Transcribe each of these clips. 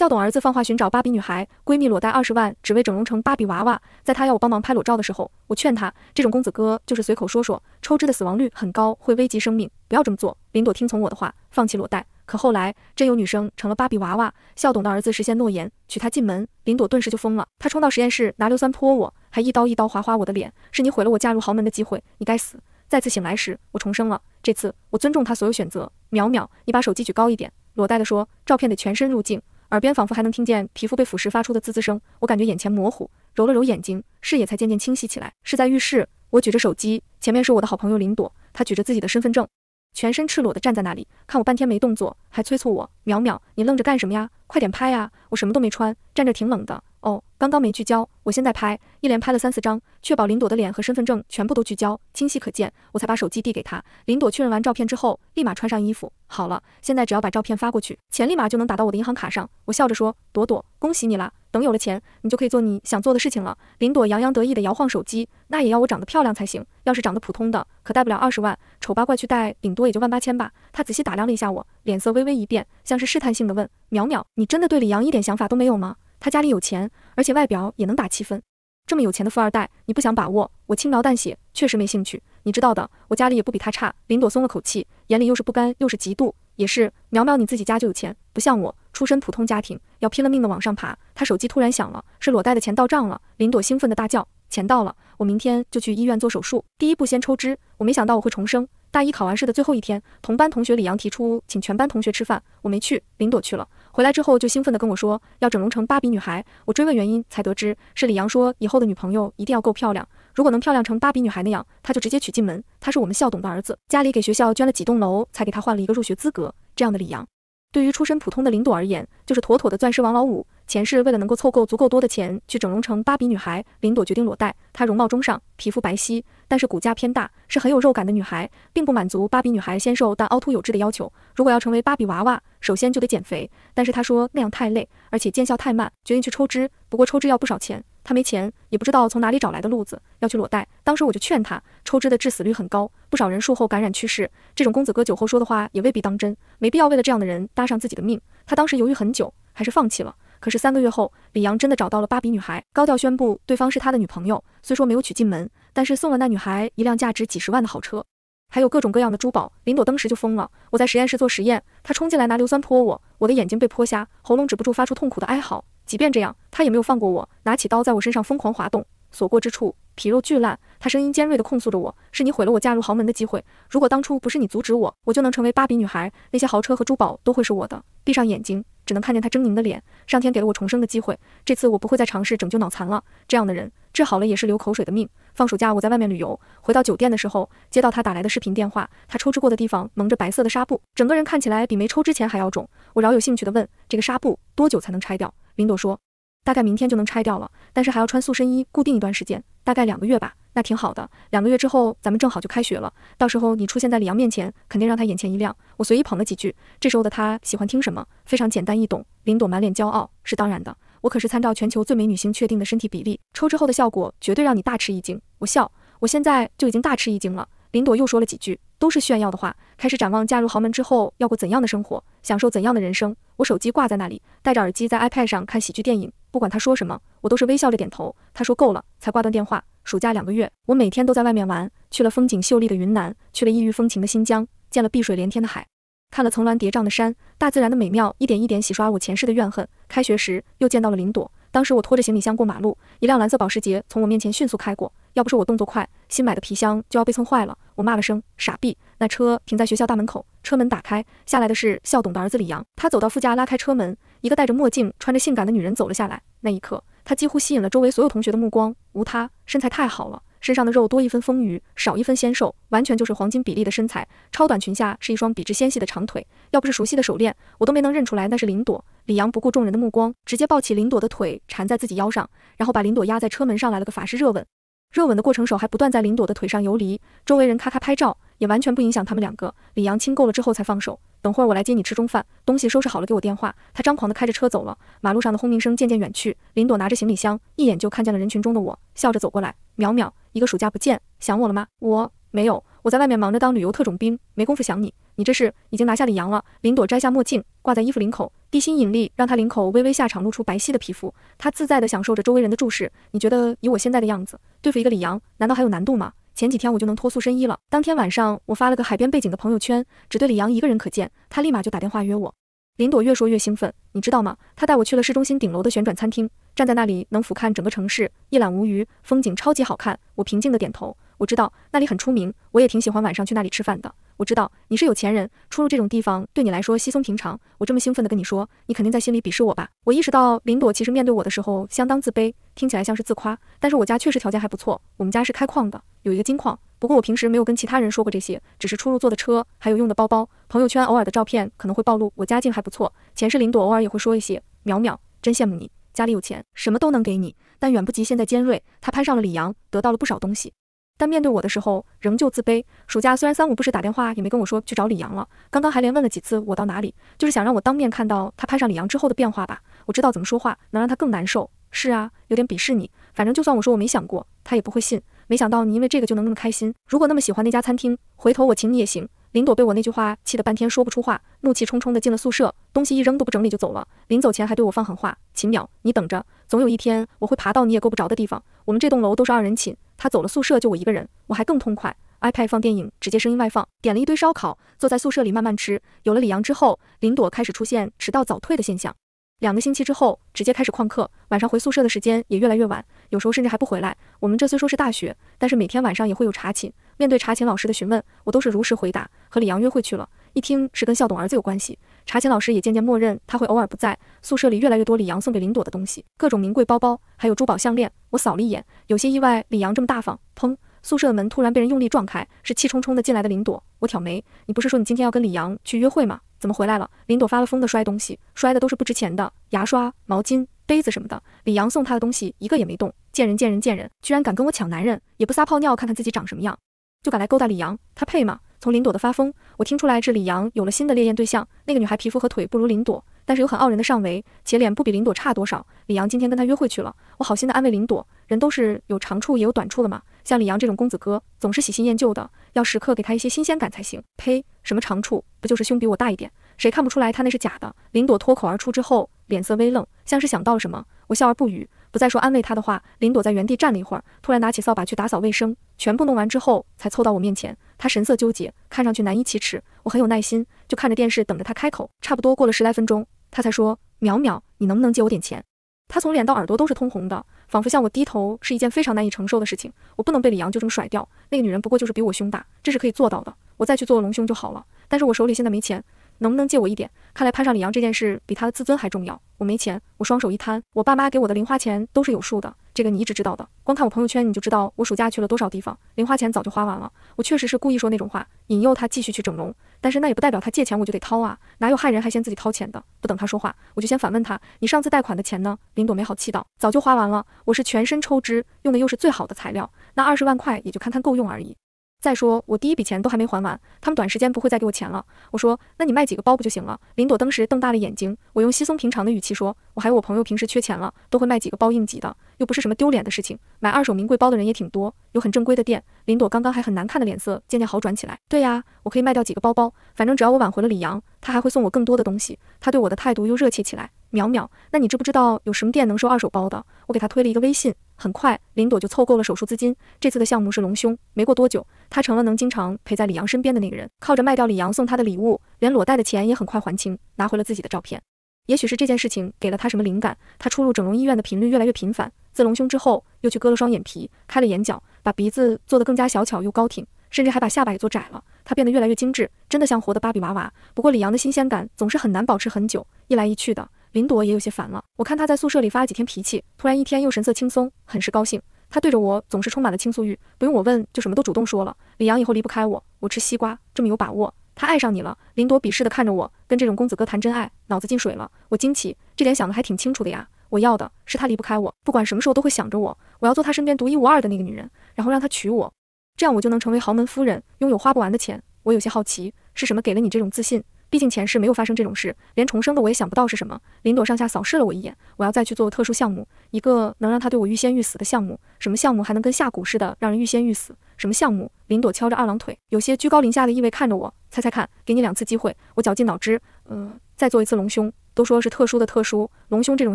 校董儿子放话寻找芭比女孩，闺蜜裸贷二十万只为整容成芭比娃娃。在她要我帮忙拍裸照的时候，我劝她，这种公子哥就是随口说说，抽脂的死亡率很高，会危及生命，不要这么做。林朵听从我的话，放弃裸贷。可后来真有女生成了芭比娃娃，校董的儿子实现诺言，娶她进门，林朵顿时就疯了。她冲到实验室拿硫酸泼我，还一刀一刀划花我的脸。是你毁了我嫁入豪门的机会，你该死！再次醒来时，我重生了。这次我尊重她所有选择。淼淼，你把手机举高一点，裸贷的说，照片得全身入镜。耳边仿佛还能听见皮肤被腐蚀发出的滋滋声，我感觉眼前模糊，揉了揉眼睛，视野才渐渐清晰起来。是在浴室，我举着手机，前面是我的好朋友林朵，她举着自己的身份证，全身赤裸的站在那里。看我半天没动作，还催促我：“淼淼，你愣着干什么呀？快点拍呀！我什么都没穿，站着挺冷的。”哦，刚刚没聚焦，我现在拍，一连拍了三四张，确保林朵的脸和身份证全部都聚焦，清晰可见，我才把手机递给她。林朵确认完照片之后，立马穿上衣服。好了，现在只要把照片发过去，钱立马就能打到我的银行卡上。我笑着说，朵朵，恭喜你啦！等有了钱，你就可以做你想做的事情了。林朵洋洋得意地摇晃手机，那也要我长得漂亮才行，要是长得普通的，可贷不了二十万，丑八怪去贷，顶多也就万八千吧。她仔细打量了一下我，脸色微微一变，像是试探性的问，淼淼，你真的对李阳一点想法都没有吗？他家里有钱，而且外表也能打七分。这么有钱的富二代，你不想把握？我轻描淡写，确实没兴趣。你知道的，我家里也不比他差。林朵松了口气，眼里又是不甘又是嫉妒。也是，苗苗你自己家就有钱，不像我，出身普通家庭，要拼了命的往上爬。他手机突然响了，是裸贷的钱到账了。林朵兴奋的大叫：钱到了，我明天就去医院做手术。第一步先抽脂。我没想到我会重生。大一考完试的最后一天，同班同学李阳提出请全班同学吃饭，我没去，林朵去了。回来之后就兴奋地跟我说要整容成芭比女孩。我追问原因，才得知是李阳说以后的女朋友一定要够漂亮，如果能漂亮成芭比女孩那样，他就直接娶进门。他是我们校董的儿子，家里给学校捐了几栋楼才给他换了一个入学资格。这样的李阳，对于出身普通的林朵而言，就是妥妥的钻石王老五。前世为了能够凑够足够多的钱去整容成芭比女孩，林朵决定裸贷。她容貌中上，皮肤白皙，但是骨架偏大，是很有肉感的女孩，并不满足芭比女孩纤瘦但凹凸有致的要求。如果要成为芭比娃娃，首先就得减肥，但是她说那样太累，而且见效太慢，决定去抽脂。不过抽脂要不少钱，她没钱，也不知道从哪里找来的路子，要去裸贷。当时我就劝她，抽脂的致死率很高，不少人术后感染去世。这种公子哥酒后说的话也未必当真，没必要为了这样的人搭上自己的命。她当时犹豫很久，还是放弃了。可是三个月后，李阳真的找到了芭比女孩，高调宣布对方是他的女朋友。虽说没有娶进门，但是送了那女孩一辆价值几十万的好车，还有各种各样的珠宝。林朵当时就疯了。我在实验室做实验，他冲进来拿硫酸泼我，我的眼睛被泼瞎，喉咙止不住发出痛苦的哀嚎。即便这样，他也没有放过我，拿起刀在我身上疯狂划动，所过之处。皮肉巨烂，他声音尖锐地控诉着我，是你毁了我嫁入豪门的机会。如果当初不是你阻止我，我就能成为芭比女孩，那些豪车和珠宝都会是我的。闭上眼睛，只能看见他狰狞的脸。上天给了我重生的机会，这次我不会再尝试拯救脑残了。这样的人治好了也是流口水的命。放暑假我在外面旅游，回到酒店的时候接到他打来的视频电话，他抽脂过的地方蒙着白色的纱布，整个人看起来比没抽之前还要肿。我饶有兴趣地问，这个纱布多久才能拆掉？林朵说。大概明天就能拆掉了，但是还要穿塑身衣固定一段时间，大概两个月吧。那挺好的，两个月之后咱们正好就开学了，到时候你出现在李阳面前，肯定让他眼前一亮。我随意捧了几句。这时候的他喜欢听什么？非常简单易懂。林朵满脸骄傲，是当然的，我可是参照全球最美女星确定的身体比例，抽之后的效果绝对让你大吃一惊。我笑，我现在就已经大吃一惊了。林朵又说了几句，都是炫耀的话，开始展望嫁入豪门之后要过怎样的生活，享受怎样的人生。我手机挂在那里，戴着耳机在 iPad 上看喜剧电影。不管他说什么，我都是微笑着点头。他说够了，才挂断电话。暑假两个月，我每天都在外面玩，去了风景秀丽的云南，去了异域风情的新疆，见了碧水连天的海，看了层峦叠嶂的山，大自然的美妙一点一点洗刷我前世的怨恨。开学时又见到了林朵，当时我拖着行李箱过马路，一辆蓝色保时捷从我面前迅速开过，要不是我动作快，新买的皮箱就要被蹭坏了。我骂了声“傻逼”，那车停在学校大门口，车门打开，下来的是校董的儿子李阳。他走到副驾，拉开车门，一个戴着墨镜、穿着性感的女人走了下来。那一刻，他几乎吸引了周围所有同学的目光。无他，身材太好了，身上的肉多一分丰腴，少一分纤瘦，完全就是黄金比例的身材。超短裙下是一双笔直纤细的长腿，要不是熟悉的手链，我都没能认出来那是林朵。李阳不顾众人的目光，直接抱起林朵的腿缠在自己腰上，然后把林朵压在车门上，来了个法式热吻。热吻的过程，手还不断在林朵的腿上游离，周围人咔咔拍照，也完全不影响他们两个。李阳亲够了之后才放手，等会儿我来接你吃中饭，东西收拾好了给我电话。他张狂的开着车走了，马路上的轰鸣声渐渐远去。林朵拿着行李箱，一眼就看见了人群中的我，笑着走过来：“淼淼，一个暑假不见，想我了吗？”“我没有，我在外面忙着当旅游特种兵，没工夫想你。”你这是已经拿下李阳了。林朵摘下墨镜，挂在衣服领口，地心引力让她领口微微下场，露出白皙的皮肤。她自在地享受着周围人的注视。你觉得以我现在的样子，对付一个李阳，难道还有难度吗？前几天我就能脱素身衣了。当天晚上，我发了个海边背景的朋友圈，只对李阳一个人可见。他立马就打电话约我。林朵越说越兴奋。你知道吗？他带我去了市中心顶楼的旋转餐厅，站在那里能俯瞰整个城市，一览无余，风景超级好看。我平静地点头。我知道那里很出名，我也挺喜欢晚上去那里吃饭的。我知道你是有钱人，出入这种地方对你来说稀松平常。我这么兴奋地跟你说，你肯定在心里鄙视我吧？我意识到林朵其实面对我的时候相当自卑，听起来像是自夸。但是我家确实条件还不错，我们家是开矿的，有一个金矿。不过我平时没有跟其他人说过这些，只是出入坐的车，还有用的包包，朋友圈偶尔的照片可能会暴露我家境还不错。前世林朵偶尔也会说一些，淼淼真羡慕你，家里有钱，什么都能给你，但远不及现在。尖锐他攀上了李阳，得到了不少东西。但面对我的时候，仍旧自卑。暑假虽然三五不时打电话，也没跟我说去找李阳了。刚刚还连问了几次我到哪里，就是想让我当面看到他攀上李阳之后的变化吧。我知道怎么说话能让他更难受。是啊，有点鄙视你。反正就算我说我没想过，他也不会信。没想到你因为这个就能那么开心。如果那么喜欢那家餐厅，回头我请你也行。林朵被我那句话气得半天说不出话，怒气冲冲的进了宿舍，东西一扔都不整理就走了。临走前还对我放狠话：“秦淼，你等着，总有一天我会爬到你也够不着的地方。”我们这栋楼都是二人寝，他走了，宿舍就我一个人，我还更痛快。iPad 放电影，直接声音外放，点了一堆烧烤，坐在宿舍里慢慢吃。有了李阳之后，林朵开始出现迟到早退的现象，两个星期之后直接开始旷课，晚上回宿舍的时间也越来越晚，有时候甚至还不回来。我们这虽说是大学，但是每天晚上也会有查寝。面对查寝老师的询问，我都是如实回答，和李阳约会去了。一听是跟校董儿子有关系，查寝老师也渐渐默认他会偶尔不在宿舍里。越来越多李阳送给林朵的东西，各种名贵包包，还有珠宝项链。我扫了一眼，有些意外，李阳这么大方。砰！宿舍的门突然被人用力撞开，是气冲冲的进来的林朵。我挑眉，你不是说你今天要跟李阳去约会吗？怎么回来了？林朵发了疯的摔东西，摔的都是不值钱的牙刷、毛巾、杯子什么的。李阳送她的东西一个也没动，见人见人见人，居然敢跟我抢男人，也不撒泡尿看看自己长什么样。就敢来勾搭李阳，他配吗？从林朵的发疯，我听出来是李阳有了新的猎艳对象。那个女孩皮肤和腿不如林朵，但是有很傲人的上围，且脸不比林朵差多少。李阳今天跟她约会去了。我好心的安慰林朵，人都是有长处也有短处的嘛。像李阳这种公子哥，总是喜新厌旧的，要时刻给他一些新鲜感才行。呸，什么长处？不就是胸比我大一点？谁看不出来他那是假的？林朵脱口而出之后，脸色微愣，像是想到了什么。我笑而不语。不再说安慰他的话，林朵在原地站了一会儿，突然拿起扫把去打扫卫生，全部弄完之后才凑到我面前。他神色纠结，看上去难以启齿。我很有耐心，就看着电视等着他开口。差不多过了十来分钟，他才说：“淼淼，你能不能借我点钱？”他从脸到耳朵都是通红的，仿佛向我低头是一件非常难以承受的事情。我不能被李阳就这么甩掉，那个女人不过就是比我胸大，这是可以做到的。我再去做隆胸就好了，但是我手里现在没钱。能不能借我一点？看来攀上李阳这件事比他的自尊还重要。我没钱，我双手一摊，我爸妈给我的零花钱都是有数的，这个你一直知道的。光看我朋友圈你就知道我暑假去了多少地方，零花钱早就花完了。我确实是故意说那种话，引诱他继续去整容，但是那也不代表他借钱我就得掏啊，哪有害人还嫌自己掏钱的？不等他说话，我就先反问他，你上次贷款的钱呢？林朵没好气道，早就花完了，我是全身抽脂，用的又是最好的材料，那二十万块也就堪堪够用而已。再说我第一笔钱都还没还完，他们短时间不会再给我钱了。我说，那你卖几个包不就行了？林朵当时瞪大了眼睛。我用稀松平常的语气说，我还有我朋友平时缺钱了，都会卖几个包应急的，又不是什么丢脸的事情。买二手名贵包的人也挺多，有很正规的店。林朵刚刚还很难看的脸色渐渐好转起来。对呀，我可以卖掉几个包包，反正只要我挽回了李阳，他还会送我更多的东西。他对我的态度又热切起来。淼淼，那你知不知道有什么店能收二手包的？我给他推了一个微信，很快林朵就凑够了手术资金。这次的项目是隆胸，没过多久，她成了能经常陪在李阳身边的那个人。靠着卖掉李阳送她的礼物，连裸贷的钱也很快还清，拿回了自己的照片。也许是这件事情给了她什么灵感，她出入整容医院的频率越来越频繁。自隆胸之后，又去割了双眼皮，开了眼角，把鼻子做得更加小巧又高挺，甚至还把下巴也做窄了。她变得越来越精致，真的像活的芭比娃娃。不过李阳的新鲜感总是很难保持很久，一来一去的。林朵也有些烦了，我看他在宿舍里发了几天脾气，突然一天又神色轻松，很是高兴。他对着我总是充满了倾诉欲，不用我问就什么都主动说了。李阳以后离不开我，我吃西瓜这么有把握？他爱上你了？林朵鄙视的看着我，跟这种公子哥谈真爱，脑子进水了？我惊奇，这点想得还挺清楚的呀。我要的是他离不开我，不管什么时候都会想着我，我要做他身边独一无二的那个女人，然后让他娶我，这样我就能成为豪门夫人，拥有花不完的钱。我有些好奇，是什么给了你这种自信？毕竟前世没有发生这种事，连重生的我也想不到是什么。林朵上下扫视了我一眼，我要再去做特殊项目，一个能让他对我欲仙欲死的项目。什么项目还能跟下蛊似的让人欲仙欲死？什么项目？林朵翘着二郎腿，有些居高临下的意味看着我，猜猜看，给你两次机会。我绞尽脑汁，嗯，再做一次隆胸，都说是特殊的特殊隆胸这种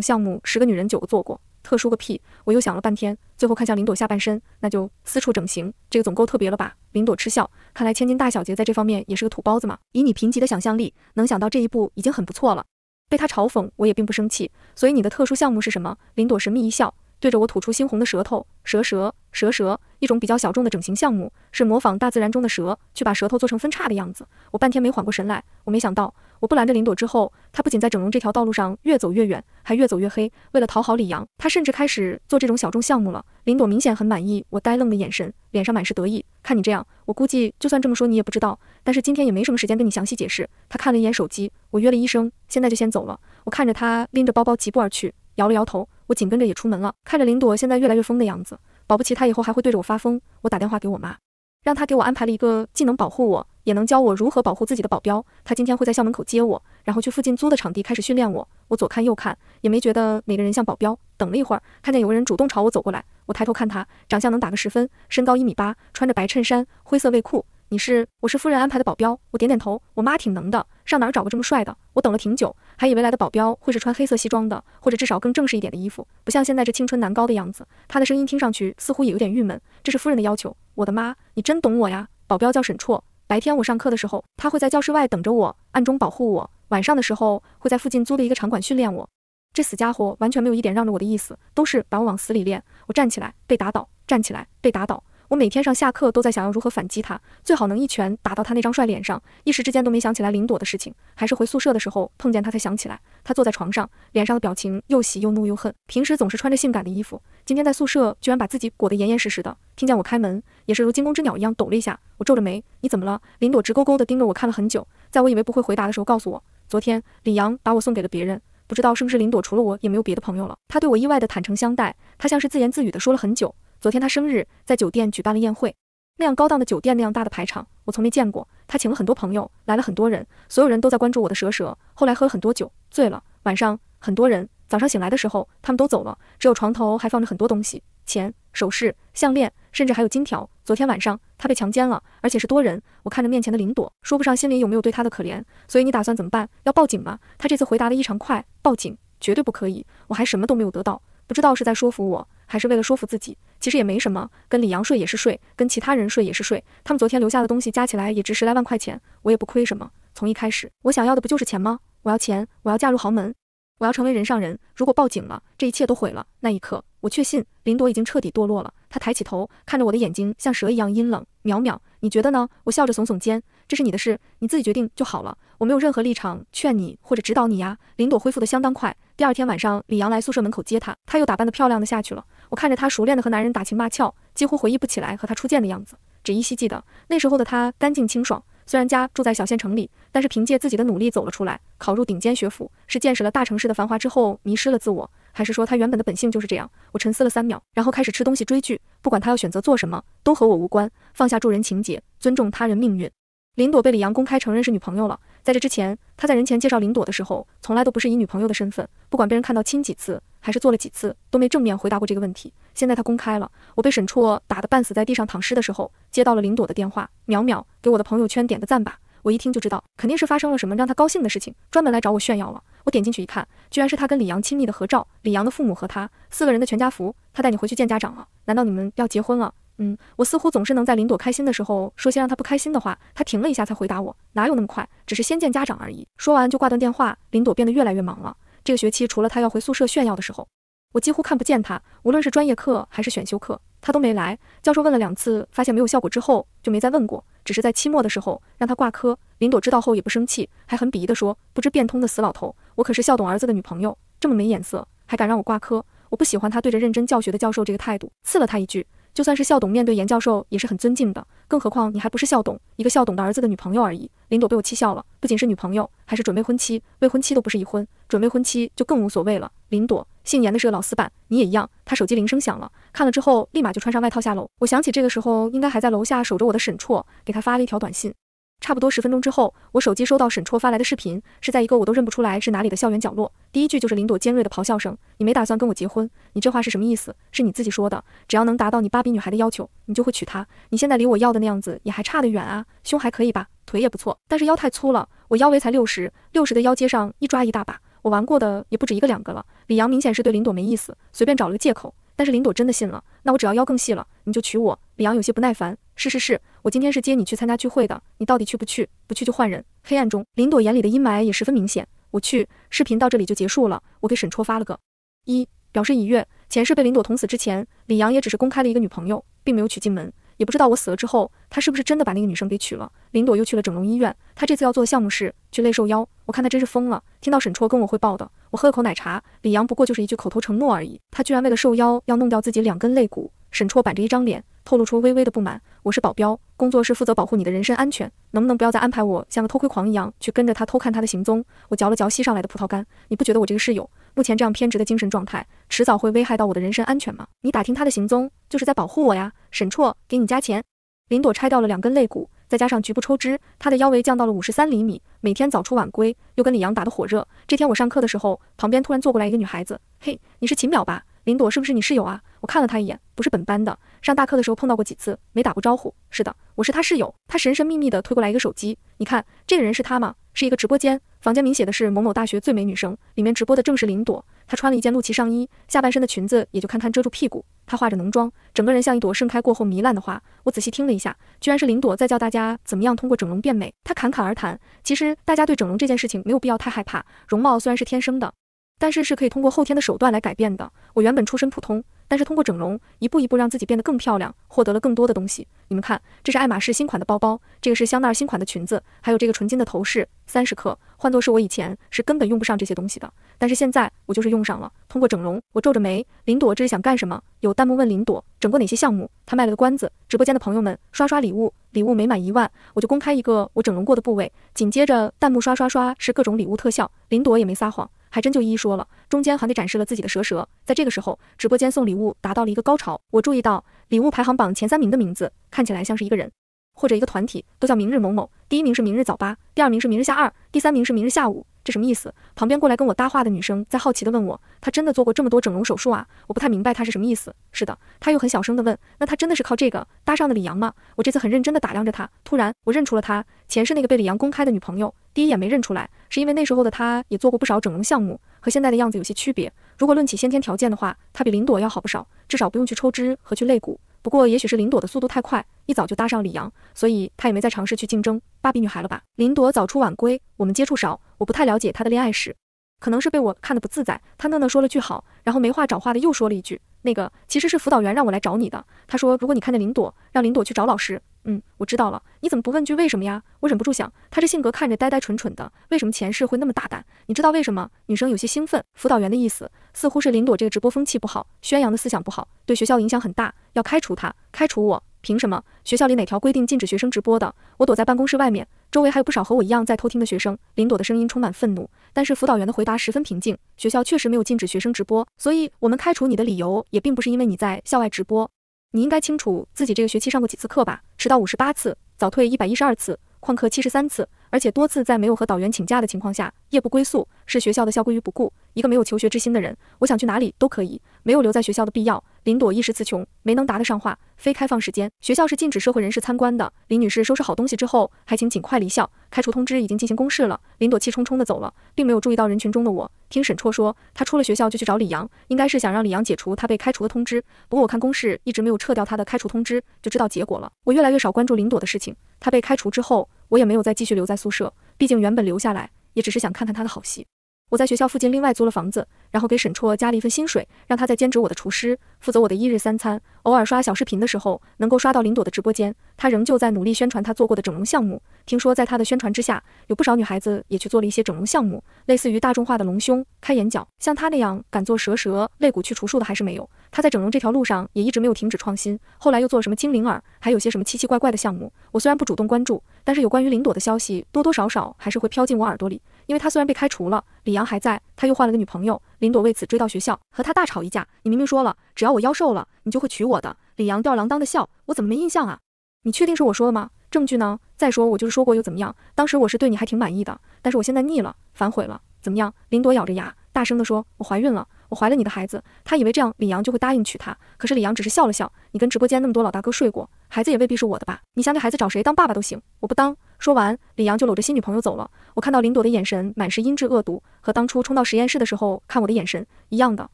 项目，十个女人九个做过。特殊个屁！我又想了半天，最后看向林朵下半身，那就私处整形，这个总够特别了吧？林朵嗤笑，看来千金大小姐在这方面也是个土包子嘛。以你贫瘠的想象力，能想到这一步已经很不错了。被她嘲讽，我也并不生气。所以你的特殊项目是什么？林朵神秘一笑，对着我吐出猩红的舌头，蛇蛇蛇蛇，一种比较小众的整形项目，是模仿大自然中的蛇，去把舌头做成分叉的样子。我半天没缓过神来，我没想到。我不拦着林朵之后，她不仅在整容这条道路上越走越远，还越走越黑。为了讨好李阳，她甚至开始做这种小众项目了。林朵明显很满意我呆愣的眼神，脸上满是得意。看你这样，我估计就算这么说你也不知道。但是今天也没什么时间跟你详细解释。他看了一眼手机，我约了医生，现在就先走了。我看着他拎着包包疾步而去，摇了摇头。我紧跟着也出门了。看着林朵现在越来越疯的样子，保不齐她以后还会对着我发疯。我打电话给我妈，让她给我安排了一个既能保护我。也能教我如何保护自己的保镖。他今天会在校门口接我，然后去附近租的场地开始训练我。我左看右看，也没觉得哪个人像保镖。等了一会儿，看见有个人主动朝我走过来，我抬头看他，长相能打个十分，身高一米八，穿着白衬衫、灰色卫裤。你是？我是夫人安排的保镖。我点点头。我妈挺能的，上哪儿找个这么帅的？我等了挺久，还以为来的保镖会是穿黑色西装的，或者至少更正式一点的衣服，不像现在这青春男高的样子。他的声音听上去似乎也有点郁闷。这是夫人的要求。我的妈，你真懂我呀！保镖叫沈绰。白天我上课的时候，他会在教室外等着我，暗中保护我。晚上的时候，会在附近租的一个场馆训练我。这死家伙完全没有一点让着我的意思，都是把我往死里练。我站起来被打倒，站起来被打倒。我每天上下课都在想要如何反击他，最好能一拳打到他那张帅脸上。一时之间都没想起来林朵的事情，还是回宿舍的时候碰见他才想起来。他坐在床上，脸上的表情又喜又怒又恨。平时总是穿着性感的衣服，今天在宿舍居然把自己裹得严严实实的。听见我开门，也是如惊弓之鸟一样抖了一下。我皱着眉：“你怎么了？”林朵直勾勾地盯着我看了很久，在我以为不会回答的时候，告诉我昨天李阳把我送给了别人，不知道是不是林朵除了我也没有别的朋友了。他对我意外的坦诚相待，他像是自言自语地说了很久。昨天他生日，在酒店举办了宴会，那样高档的酒店，那样大的排场，我从没见过。他请了很多朋友，来了很多人，所有人都在关注我的蛇蛇。后来喝了很多酒，醉了。晚上很多人，早上醒来的时候，他们都走了，只有床头还放着很多东西，钱、首饰、项链，甚至还有金条。昨天晚上他被强奸了，而且是多人。我看着面前的林朵，说不上心里有没有对他的可怜。所以你打算怎么办？要报警吗？他这次回答的异常快，报警绝对不可以。我还什么都没有得到。不知道是在说服我，还是为了说服自己。其实也没什么，跟李阳睡也是睡，跟其他人睡也是睡。他们昨天留下的东西加起来也值十来万块钱，我也不亏什么。从一开始，我想要的不就是钱吗？我要钱，我要嫁入豪门，我要成为人上人。如果报警了，这一切都毁了。那一刻，我确信林朵已经彻底堕落了。他抬起头，看着我的眼睛，像蛇一样阴冷。淼淼，你觉得呢？我笑着耸耸肩，这是你的事，你自己决定就好了。我没有任何立场劝你或者指导你呀。林朵恢复的相当快，第二天晚上，李阳来宿舍门口接她，她又打扮的漂亮的下去了。我看着她熟练的和男人打情骂俏，几乎回忆不起来和他初见的样子，只依稀记得那时候的她干净清爽。虽然家住在小县城里，但是凭借自己的努力走了出来，考入顶尖学府，是见识了大城市的繁华之后迷失了自我。还是说他原本的本性就是这样？我沉思了三秒，然后开始吃东西追剧。不管他要选择做什么，都和我无关。放下助人情节，尊重他人命运。林朵被李阳公开承认是女朋友了。在这之前，他在人前介绍林朵的时候，从来都不是以女朋友的身份。不管被人看到亲几次，还是做了几次，都没正面回答过这个问题。现在他公开了。我被沈绰打得半死在地上躺尸的时候，接到了林朵的电话。淼淼，给我的朋友圈点个赞吧。我一听就知道肯定是发生了什么让他高兴的事情，专门来找我炫耀了。我点进去一看，居然是他跟李阳亲密的合照，李阳的父母和他四个人的全家福。他带你回去见家长了？难道你们要结婚了？嗯，我似乎总是能在林朵开心的时候说些让她不开心的话。他停了一下才回答我，哪有那么快，只是先见家长而已。说完就挂断电话。林朵变得越来越忙了，这个学期除了她要回宿舍炫耀的时候，我几乎看不见她。无论是专业课还是选修课，她都没来。教授问了两次，发现没有效果之后就没再问过。只是在期末的时候让他挂科，林朵知道后也不生气，还很鄙夷地说：“不知变通的死老头，我可是校董儿子的女朋友，这么没眼色，还敢让我挂科，我不喜欢他对着认真教学的教授这个态度，刺了他一句，就算是校董面对严教授也是很尊敬的，更何况你还不是校董，一个校董的儿子的女朋友而已。”林朵被我气笑了，不仅是女朋友，还是准未婚妻，未婚妻都不是已婚。准未婚妻就更无所谓了。林朵，姓严的是个老死板，你也一样。他手机铃声响了，看了之后立马就穿上外套下楼。我想起这个时候应该还在楼下守着我的沈绰，给他发了一条短信。差不多十分钟之后，我手机收到沈绰发来的视频，是在一个我都认不出来是哪里的校园角落。第一句就是林朵尖锐的咆哮声：“你没打算跟我结婚？你这话是什么意思？是你自己说的，只要能达到你芭比女孩的要求，你就会娶她。你现在离我要的那样子也还差得远啊，胸还可以吧，腿也不错，但是腰太粗了，我腰围才六十六十的腰接上一抓一大把。”我玩过的也不止一个两个了。李阳明显是对林朵没意思，随便找了个借口。但是林朵真的信了，那我只要腰更细了，你就娶我。李阳有些不耐烦，是是是，我今天是接你去参加聚会的，你到底去不去？不去就换人。黑暗中，林朵眼里的阴霾也十分明显。我去，视频到这里就结束了。我给沈戳发了个一，表示已阅。前世被林朵捅死之前，李阳也只是公开了一个女朋友，并没有娶进门。也不知道我死了之后，他是不是真的把那个女生给娶了。林朵又去了整容医院，她这次要做的项目是去肋瘦腰。我看她真是疯了。听到沈绰跟我汇报的，我喝了口奶茶。李阳不过就是一句口头承诺而已，他居然为了瘦腰要弄掉自己两根肋骨。沈绰板着一张脸，透露出微微的不满。我是保镖，工作是负责保护你的人身安全，能不能不要再安排我像个偷窥狂一样去跟着他偷看他的行踪？我嚼了嚼吸上来的葡萄干，你不觉得我这个室友？目前这样偏执的精神状态，迟早会危害到我的人身安全吗？你打听他的行踪，就是在保护我呀，沈绰，给你加钱。林朵拆掉了两根肋骨，再加上局部抽脂，她的腰围降到了五十三厘米。每天早出晚归，又跟李阳打得火热。这天我上课的时候，旁边突然坐过来一个女孩子，嘿，你是秦淼吧？林朵是不是你室友啊？我看了她一眼，不是本班的。上大课的时候碰到过几次，没打过招呼。是的，我是她室友。她神神秘秘地推过来一个手机，你看，这个人是他吗？是一个直播间。房间名写的是某某大学最美女生，里面直播的正是林朵。她穿了一件露脐上衣，下半身的裙子也就堪堪遮住屁股。她化着浓妆，整个人像一朵盛开过后糜烂的花。我仔细听了一下，居然是林朵在教大家怎么样通过整容变美。她侃侃而谈，其实大家对整容这件事情没有必要太害怕。容貌虽然是天生的。但是是可以通过后天的手段来改变的。我原本出身普通，但是通过整容，一步一步让自己变得更漂亮，获得了更多的东西。你们看，这是爱马仕新款的包包，这个是香奈儿新款的裙子，还有这个纯金的头饰，三十克。换作是我以前是根本用不上这些东西的，但是现在我就是用上了。通过整容，我皱着眉，林朵这是想干什么？有弹幕问林朵整过哪些项目，她卖了个关子。直播间的朋友们刷刷礼物，礼物每满一万，我就公开一个我整容过的部位。紧接着弹幕刷刷刷是各种礼物特效，林朵也没撒谎。还真就一一说了，中间还得展示了自己的蛇舌。在这个时候，直播间送礼物达到了一个高潮。我注意到礼物排行榜前三名的名字看起来像是一个人或者一个团体，都叫明日某某。第一名是明日早八，第二名是明日下二，第三名是明日下午。这什么意思？旁边过来跟我搭话的女生在好奇地问我，她真的做过这么多整容手术啊？我不太明白她是什么意思。是的，她又很小声地问，那她真的是靠这个搭上的李阳吗？我这次很认真地打量着她，突然我认出了她，前世那个被李阳公开的女朋友。第一眼没认出来，是因为那时候的她也做过不少整容项目，和现在的样子有些区别。如果论起先天条件的话，她比林朵要好不少，至少不用去抽脂和去肋骨。不过，也许是林朵的速度太快，一早就搭上李阳，所以她也没再尝试去竞争芭比女孩了吧？林朵早出晚归，我们接触少，我不太了解她的恋爱史。可能是被我看的不自在，她讷讷说了句好，然后没话找话的又说了一句，那个其实是辅导员让我来找你的，他说如果你看见林朵，让林朵去找老师。嗯，我知道了。你怎么不问句为什么呀？我忍不住想，他这性格看着呆呆蠢蠢的，为什么前世会那么大胆？你知道为什么？女生有些兴奋。辅导员的意思似乎是林朵这个直播风气不好，宣扬的思想不好，对学校影响很大，要开除他。开除我？凭什么？学校里哪条规定禁止学生直播的？我躲在办公室外面，周围还有不少和我一样在偷听的学生。林朵的声音充满愤怒，但是辅导员的回答十分平静。学校确实没有禁止学生直播，所以我们开除你的理由也并不是因为你在校外直播。你应该清楚自己这个学期上过几次课吧？迟到五十八次，早退一百一十二次，旷课七十三次，而且多次在没有和导员请假的情况下夜不归宿，是学校的校规于不顾。一个没有求学之心的人，我想去哪里都可以，没有留在学校的必要。林朵一时词穷，没能答得上话。非开放时间，学校是禁止社会人士参观的。林女士收拾好东西之后，还请尽快离校。开除通知已经进行公示了。林朵气冲冲地走了，并没有注意到人群中的我。听沈绰说，他出了学校就去找李阳，应该是想让李阳解除他被开除的通知。不过我看公示一直没有撤掉他的开除通知，就知道结果了。我越来越少关注林朵的事情，她被开除之后，我也没有再继续留在宿舍。毕竟原本留下来，也只是想看看他的好戏。我在学校附近另外租了房子，然后给沈绰加了一份薪水，让他在兼职我的厨师，负责我的一日三餐。偶尔刷小视频的时候，能够刷到林朵的直播间，他仍旧在努力宣传他做过的整容项目。听说在他的宣传之下，有不少女孩子也去做了一些整容项目，类似于大众化的隆胸、开眼角。像他那样敢做蛇舌、肋骨去除术的，还是没有。他在整容这条路上也一直没有停止创新，后来又做了什么精灵耳，还有些什么奇奇怪怪的项目。我虽然不主动关注，但是有关于林朵的消息多多少少还是会飘进我耳朵里。因为他虽然被开除了，李阳还在，他又换了个女朋友。林朵为此追到学校，和他大吵一架。你明明说了，只要我腰瘦了，你就会娶我的。李阳吊儿郎当的笑，我怎么没印象啊？你确定是我说的吗？证据呢？再说我就是说过又怎么样？当时我是对你还挺满意的，但是我现在腻了，反悔了，怎么样？林朵咬着牙，大声地说，我怀孕了。我怀了你的孩子，她以为这样李阳就会答应娶她，可是李阳只是笑了笑。你跟直播间那么多老大哥睡过，孩子也未必是我的吧？你想给孩子找谁当爸爸都行，我不当。说完，李阳就搂着新女朋友走了。我看到林朵的眼神满是阴鸷恶毒，和当初冲到实验室的时候看我的眼神一样的。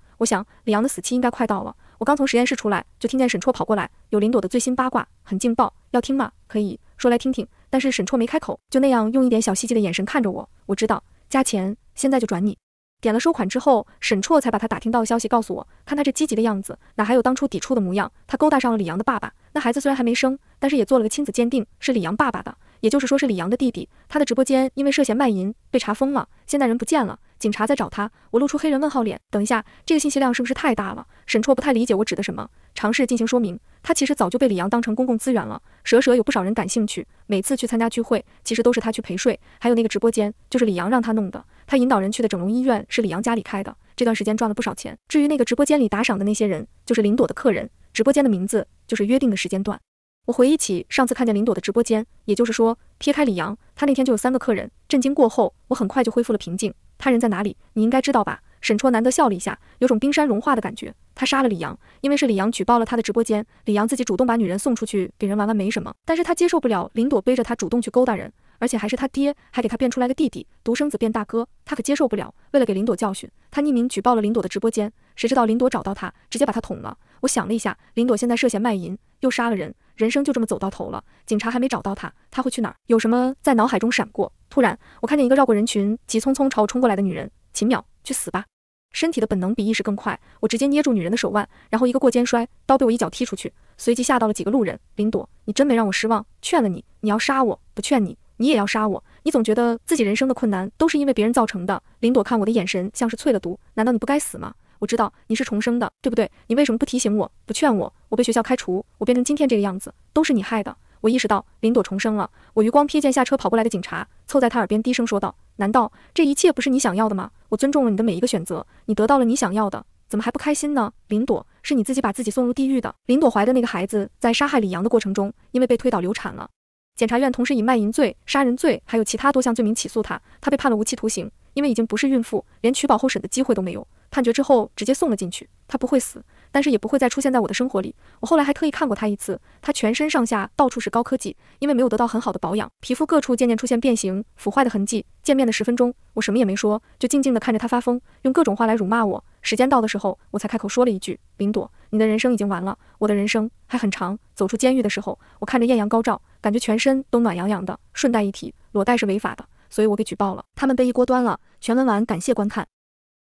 我想李阳的死期应该快到了。我刚从实验室出来，就听见沈绰跑过来，有林朵的最新八卦，很劲爆，要听吗？可以说来听听。但是沈绰没开口，就那样用一点小细冀的眼神看着我。我知道，加钱，现在就转你。点了收款之后，沈绰才把他打听到的消息告诉我。看他这积极的样子，哪还有当初抵触的模样？他勾搭上了李阳的爸爸，那孩子虽然还没生，但是也做了个亲子鉴定，是李阳爸爸的。也就是说是李阳的弟弟，他的直播间因为涉嫌卖淫被查封了，现在人不见了，警察在找他。我露出黑人问号脸，等一下，这个信息量是不是太大了？沈绰不太理解我指的什么，尝试进行说明。他其实早就被李阳当成公共资源了，蛇蛇有不少人感兴趣，每次去参加聚会，其实都是他去陪睡。还有那个直播间，就是李阳让他弄的，他引导人去的整容医院是李阳家里开的，这段时间赚了不少钱。至于那个直播间里打赏的那些人，就是林朵的客人，直播间的名字就是约定的时间段。我回忆起上次看见林朵的直播间，也就是说，撇开李阳，他那天就有三个客人。震惊过后，我很快就恢复了平静。他人在哪里？你应该知道吧？沈绰难得笑了一下，有种冰山融化的感觉。他杀了李阳，因为是李阳举报了他的直播间。李阳自己主动把女人送出去给人玩玩没什么，但是他接受不了林朵背着他主动去勾搭人，而且还是他爹，还给他变出来个弟弟，独生子变大哥，他可接受不了。为了给林朵教训，他匿名举报了林朵的直播间。谁知道林朵找到他，直接把他捅了。我想了一下，林朵现在涉嫌卖淫，又杀了人，人生就这么走到头了。警察还没找到她，她会去哪儿？有什么在脑海中闪过？突然，我看见一个绕过人群，急匆匆朝我冲过来的女人，秦淼，去死吧！身体的本能比意识更快，我直接捏住女人的手腕，然后一个过肩摔，刀被我一脚踢出去，随即吓到了几个路人。林朵，你真没让我失望，劝了你，你要杀我不劝你，你也要杀我。你总觉得自己人生的困难都是因为别人造成的。林朵看我的眼神像是淬了毒，难道你不该死吗？我知道你是重生的，对不对？你为什么不提醒我？不劝我？我被学校开除，我变成今天这个样子，都是你害的。我意识到林朵重生了。我余光瞥见下车跑过来的警察，凑在他耳边低声说道：“难道这一切不是你想要的吗？我尊重了你的每一个选择，你得到了你想要的，怎么还不开心呢？”林朵，是你自己把自己送入地狱的。林朵怀的那个孩子在杀害李阳的过程中，因为被推倒流产了。检察院同时以卖淫罪、杀人罪还有其他多项罪名起诉他，他被判了无期徒刑，因为已经不是孕妇，连取保候审的机会都没有。判决之后直接送了进去，他不会死，但是也不会再出现在我的生活里。我后来还特意看过他一次，他全身上下到处是高科技，因为没有得到很好的保养，皮肤各处渐渐出现变形、腐坏的痕迹。见面的十分钟，我什么也没说，就静静地看着他发疯，用各种话来辱骂我。时间到的时候，我才开口说了一句：“林朵，你的人生已经完了，我的人生还很长。”走出监狱的时候，我看着艳阳高照，感觉全身都暖洋洋的。顺带一提，裸带是违法的，所以我给举报了，他们被一锅端了。全文完，感谢观看。